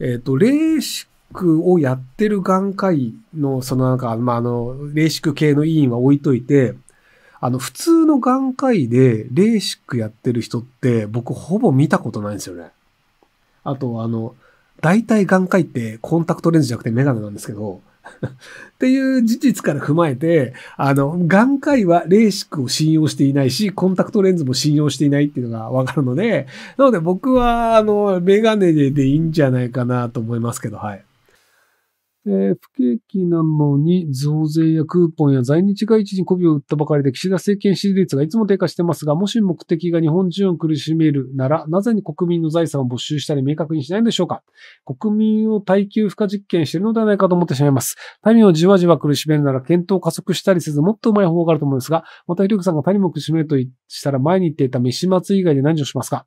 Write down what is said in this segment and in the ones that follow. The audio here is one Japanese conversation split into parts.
えっ、ー、と、レーシックをやってる眼科医の、そのなんか、まあ、あの、レーシック系の委員は置いといて、あの、普通の眼科医でレーシックやってる人って、僕ほぼ見たことないんですよね。あと、あの、大体眼科医ってコンタクトレンズじゃなくてメガネなんですけど、っていう事実から踏まえて、あの、眼科医はレーシックを信用していないし、コンタクトレンズも信用していないっていうのがわかるので、なので僕は、あの、メガネでいいんじゃないかなと思いますけど、はい。えー、不景気なのに増税やクーポンや在日外一時媚びを売ったばかりで岸田政権支持率がいつも低下してますが、もし目的が日本人を苦しめるなら、なぜに国民の財産を没収したり明確にしないんでしょうか国民を耐久負荷実験しているのではないかと思ってしまいます。民をじわじわ苦しめるなら検討を加速したりせず、もっとうまい方法があると思うんですが、またひろきさんが民も苦しめるとしたら前に言っていた飯松以外で何をしますか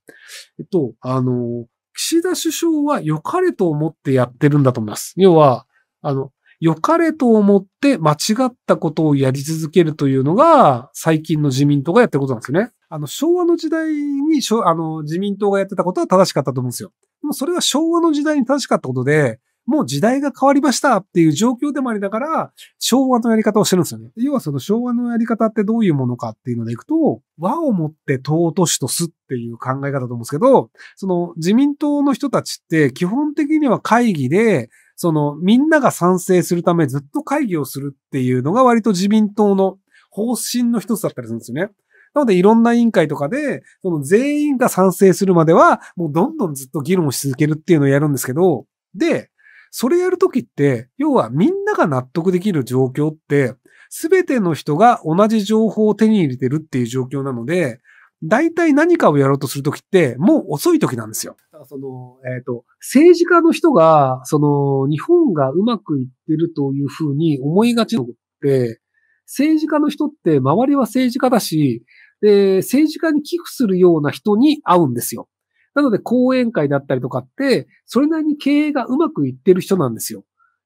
えっと、あの、岸田首相は良かれと思ってやってるんだと思います。要は、あの、良かれと思って間違ったことをやり続けるというのが、最近の自民党がやってることなんですよね。あの、昭和の時代に、あの、自民党がやってたことは正しかったと思うんですよ。でもそれは昭和の時代に正しかったことで、もう時代が変わりましたっていう状況でもありながら、昭和のやり方をしてるんですよね。要はその昭和のやり方ってどういうものかっていうのでいくと、和をもって尊しとすっていう考え方だと思うんですけど、その自民党の人たちって基本的には会議で、その、みんなが賛成するためずっと会議をするっていうのが割と自民党の方針の一つだったりするんですよね。なのでいろんな委員会とかで、その全員が賛成するまでは、もうどんどんずっと議論し続けるっていうのをやるんですけど、で、それやるときって、要はみんなが納得できる状況って、すべての人が同じ情報を手に入れてるっていう状況なので、大体何かをやろうとするときって、もう遅いときなんですよ。その、えっ、ー、と、政治家の人が、その、日本がうまくいってるというふうに思いがちのって、政治家の人って周りは政治家だし、で、政治家に寄付するような人に会うんですよ。なので、講演会だったりとかって、それなりに経営がうまくいってる人なんですよ。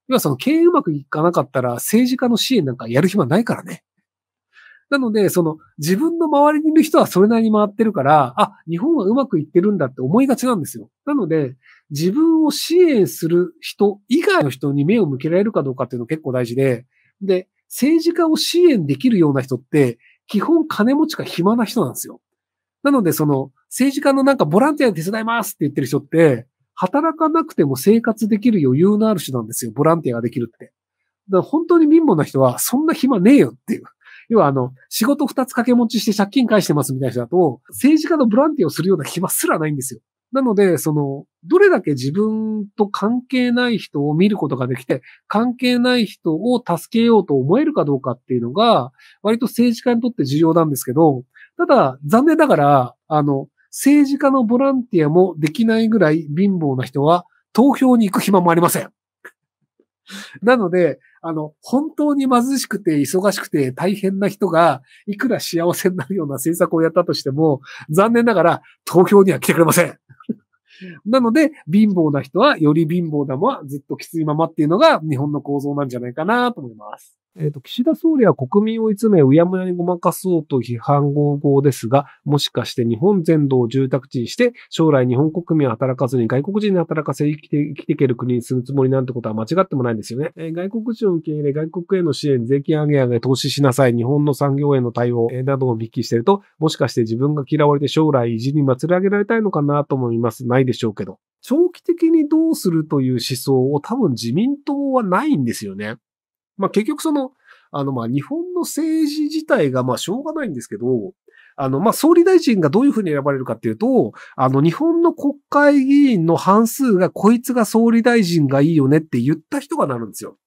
要はその経営うまくいかなかったら政治家の支援なんかやる暇ないからね。なので、その自分の周りにいる人はそれなりに回ってるから、あ、日本はうまくいってるんだって思いがちなんですよ。なので、自分を支援する人以外の人に目を向けられるかどうかっていうの結構大事で、で、政治家を支援できるような人って、基本金持ちか暇な人なんですよ。なので、その、政治家のなんかボランティアで手伝いますって言ってる人って、働かなくても生活できる余裕のある人なんですよ。ボランティアができるって。だから本当に貧乏な人は、そんな暇ねえよっていう。要はあの、仕事二つ掛け持ちして借金返してますみたいな人だと、政治家のボランティアをするような暇すらないんですよ。なので、その、どれだけ自分と関係ない人を見ることができて、関係ない人を助けようと思えるかどうかっていうのが、割と政治家にとって重要なんですけど、ただ、残念ながら、あの、政治家のボランティアもできないぐらい貧乏な人は、投票に行く暇もありません。なので、あの、本当に貧しくて忙しくて大変な人が、いくら幸せになるような政策をやったとしても、残念ながら、東京には来てくれません。なので、貧乏な人はより貧乏なもはずっときついままっていうのが日本の構造なんじゃないかなと思います。えー、岸田総理は国民を追い詰め、うやむやにごまかそうと批判合々ですが、もしかして日本全土を住宅地にして、将来日本国民は働かずに外国人に働かせ生きて、生きていける国にするつもりなんてことは間違ってもないんですよね。えー、外国人を受け入れ、外国への支援、税金上げ上げ、投資しなさい、日本の産業への対応、えー、などを見聞きしていると、もしかして自分が嫌われて将来意地に祭り上げられたいのかなと思います。ないでしょうけど。長期的にどうするという思想を多分自民党はないんですよね。まあ、結局その、あの、まあ、日本の政治自体が、まあ、しょうがないんですけど、あの、まあ、総理大臣がどういうふうに選ばれるかっていうと、あの、日本の国会議員の半数が、こいつが総理大臣がいいよねって言った人がなるんですよ。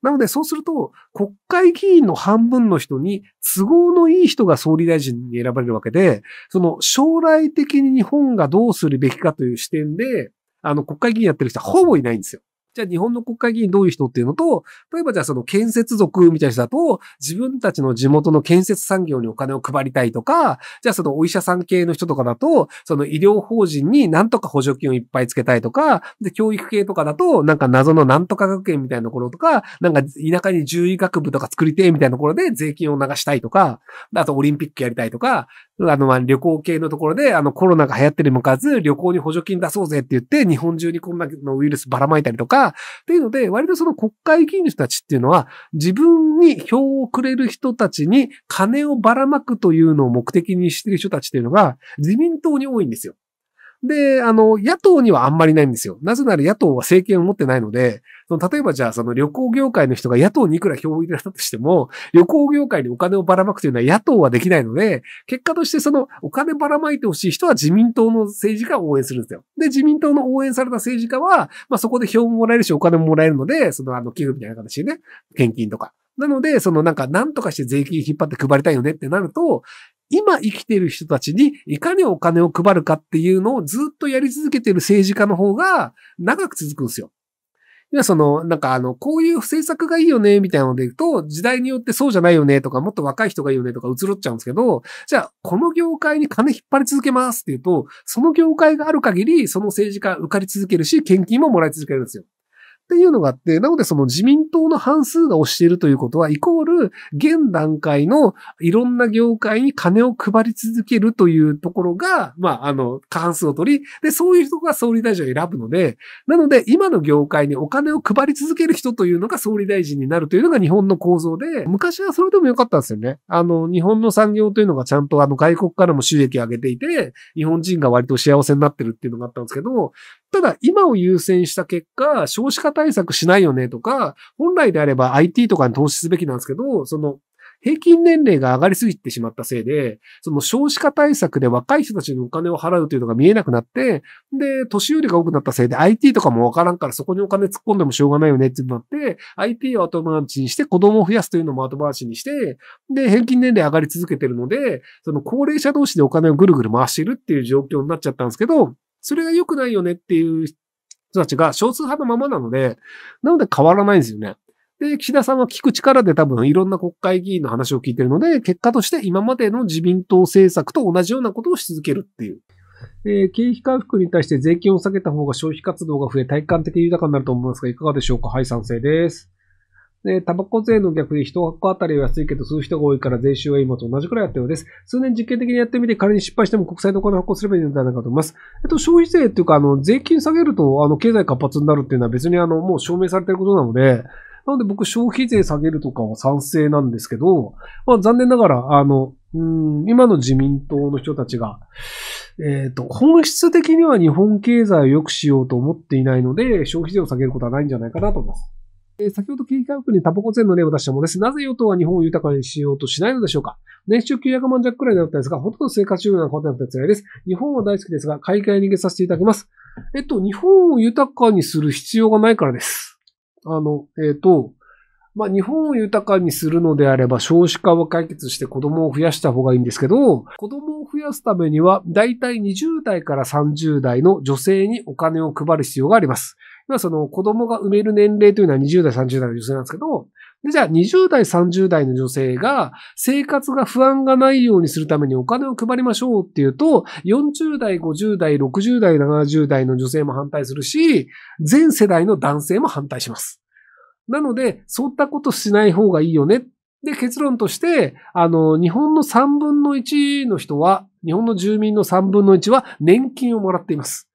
なので、そうすると、国会議員の半分の人に都合のいい人が総理大臣に選ばれるわけで、その将来的に日本がどうするべきかという視点で、あの、国会議員やってる人はほぼいないんですよ。じゃあ日本の国会議員どういう人っていうのと、例えばじゃあその建設族みたいな人だと、自分たちの地元の建設産業にお金を配りたいとか、じゃあそのお医者さん系の人とかだと、その医療法人になんとか補助金をいっぱいつけたいとか、で、教育系とかだと、なんか謎のなんとか学園みたいなところとか、なんか田舎に獣医学部とか作りてえみたいなところで税金を流したいとか、あとオリンピックやりたいとか、あの、ま、旅行系のところで、あの、コロナが流行ってるにもかず、旅行に補助金出そうぜって言って、日本中にこんなのウイルスばらまいたりとか、っていうので、割とその国会議員の人たちっていうのは、自分に票をくれる人たちに金をばらまくというのを目的にしてる人たちっていうのが、自民党に多いんですよ。で、あの、野党にはあんまりないんですよ。なぜなら野党は政権を持ってないので、その例えばじゃあその旅行業界の人が野党にいくら票を入れられたとしても、旅行業界にお金をばらまくというのは野党はできないので、結果としてそのお金ばらまいてほしい人は自民党の政治家を応援するんですよ。で、自民党の応援された政治家は、まあそこで票ももらえるしお金ももらえるので、そのあの寄付みたいな形でね、献金とか。なので、そのなんか何とかして税金引っ張って配りたいよねってなると、今生きてる人たちにいかにお金を配るかっていうのをずっとやり続けてる政治家の方が長く続くんですよ。今その、なんかあの、こういう政策がいいよね、みたいなので言うと、時代によってそうじゃないよね、とか、もっと若い人がいいよね、とか移ろっちゃうんですけど、じゃあ、この業界に金引っ張り続けますっていうと、その業界がある限り、その政治家受かり続けるし、献金ももらい続けるんですよ。っていうのがあって、なのでその自民党の半数が推しているということは、イコール、現段階のいろんな業界に金を配り続けるというところが、まあ、あの、過半数を取り、で、そういう人が総理大臣を選ぶので、なので、今の業界にお金を配り続ける人というのが総理大臣になるというのが日本の構造で、昔はそれでもよかったんですよね。あの、日本の産業というのがちゃんとあの、外国からも収益を上げていて、日本人が割と幸せになってるっていうのがあったんですけど、ただ、今を優先した結果、少子化対策しないよねとか、本来であれば IT とかに投資すべきなんですけど、その、平均年齢が上がりすぎてしまったせいで、その少子化対策で若い人たちにお金を払うというのが見えなくなって、で、年寄りが多くなったせいで IT とかもわからんからそこにお金突っ込んでもしょうがないよねってなって、IT を後回しにして子供を増やすというのも後回しにして、で、平均年齢上がり続けてるので、その高齢者同士でお金をぐるぐる回してるっていう状況になっちゃったんですけど、それが良くないよねっていう人たちが少数派のままなので、なので変わらないんですよね。で、岸田さんは聞く力で多分いろんな国会議員の話を聞いてるので、結果として今までの自民党政策と同じようなことをし続けるっていう。え経費回復に対して税金を下げた方が消費活動が増え、体感的に豊かになると思いますが、いかがでしょうかはい、賛成です。で、タバコ税の逆に一箱あたりは安いけど吸う人が多いから税収は今と同じくらいやったようです。数年実験的にやってみて仮に失敗しても国債のお金を発行すればいいんじゃないかと思います。えっと、消費税というか、あの、税金下げると、あの、経済活発になるっていうのは別にあの、もう証明されてることなので、なので僕消費税下げるとかは賛成なんですけど、まあ残念ながら、あの、うん、今の自民党の人たちが、えっ、ー、と、本質的には日本経済を良くしようと思っていないので、消費税を下げることはないんじゃないかなと思います。え先ほど景気回復にタバコ税の例を出したものです。なぜ与党は日本を豊かにしようとしないのでしょうか年収900万弱くらいになったんですが、ほとんど生活中なことったて辛いです。日本は大好きですが、海外に逃げさせていただきます。えっと、日本を豊かにする必要がないからです。あの、えっ、と、まあ、日本を豊かにするのであれば少子化を解決して子供を増やした方がいいんですけど、子供を増やすためには、だいたい20代から30代の女性にお金を配る必要があります。あその子供が産める年齢というのは20代、30代の女性なんですけど、で、じゃあ20代、30代の女性が生活が不安がないようにするためにお金を配りましょうっていうと、40代、50代、60代、70代の女性も反対するし、全世代の男性も反対します。なので、そういったことしない方がいいよね。で、結論として、あの、日本の3分の1の人は、日本の住民の3分の1は年金をもらっています。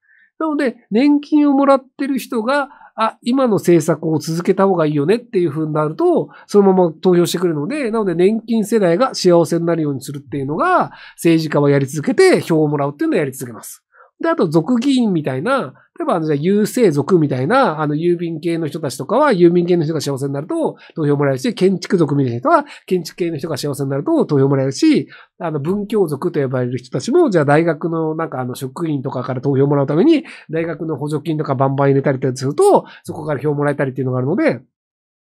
なので、年金をもらってる人が、あ、今の政策を続けた方がいいよねっていう風になると、そのまま投票してくるので、なので年金世代が幸せになるようにするっていうのが、政治家はやり続けて票をもらうっていうのをやり続けます。で、あと、族議員みたいな、例えば、じゃあ、郵政族みたいな、あの、郵便系の人たちとかは、郵便系の人が幸せになると、投票もらえるし、建築族みたいな人は、建築系の人が幸せになると、投票もらえるし、あの、文教族と呼ばれる人たちも、じゃあ、大学の、なんか、あの、職員とかから投票もらうために、大学の補助金とかバンバン入れたりすると、そこから票もらえたりっていうのがあるので、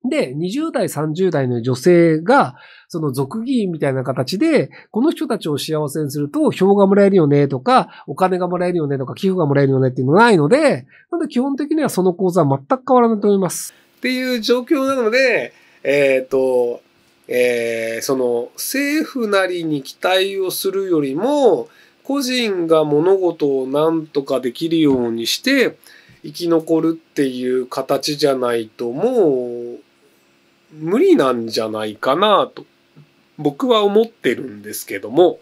で、20代、30代の女性が、その俗議員みたいな形で、この人たちを幸せにすると、票がもらえるよねとか、お金がもらえるよねとか、寄付がもらえるよねっていうのがないので、なので基本的にはその構造は全く変わらないと思います。っていう状況なので、えっ、ー、と、えー、その政府なりに期待をするよりも、個人が物事を何とかできるようにして、生き残るっていう形じゃないと、もう無理なんじゃないかなと僕は思ってるんですけども